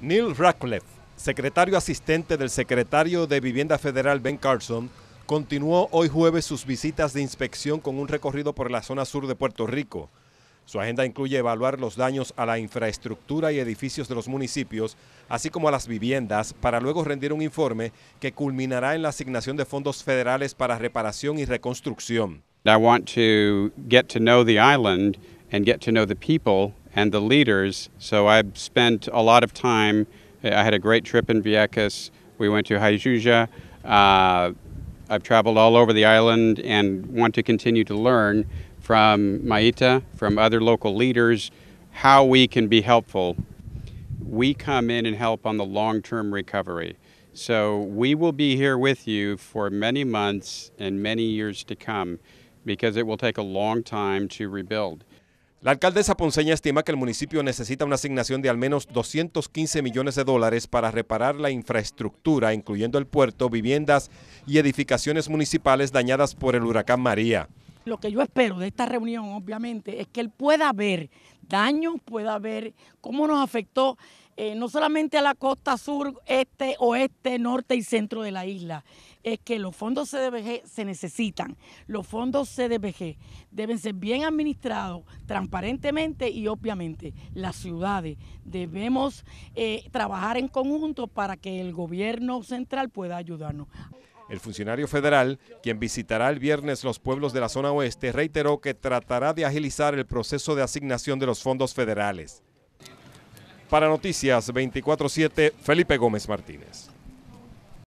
Neil Ratcliffe, secretario asistente del secretario de Vivienda Federal Ben Carson, continuó hoy jueves sus visitas de inspección con un recorrido por la zona sur de Puerto Rico. Su agenda incluye evaluar los daños a la infraestructura y edificios de los municipios, así como a las viviendas, para luego rendir un informe que culminará en la asignación de fondos federales para reparación y reconstrucción. I want to get to know the island and get to know the people and the leaders. So I've spent a lot of time. I had a great trip in Vieques. We went to Haijuja. Uh, I've traveled all over the island and want to continue to learn from Maita, from other local leaders, how we can be helpful. We come in and help on the long term recovery. So we will be here with you for many months and many years to come because it will take a long time to rebuild. La alcaldesa Ponceña estima que el municipio necesita una asignación de al menos 215 millones de dólares para reparar la infraestructura, incluyendo el puerto, viviendas y edificaciones municipales dañadas por el huracán María lo que yo espero de esta reunión, obviamente, es que él pueda ver daños, pueda ver cómo nos afectó eh, no solamente a la costa sur, este, oeste, norte y centro de la isla, es que los fondos CDBG se necesitan. Los fondos CDBG deben ser bien administrados, transparentemente y obviamente las ciudades debemos eh, trabajar en conjunto para que el gobierno central pueda ayudarnos. El funcionario federal, quien visitará el viernes los pueblos de la zona oeste, reiteró que tratará de agilizar el proceso de asignación de los fondos federales. Para Noticias 24-7, Felipe Gómez Martínez.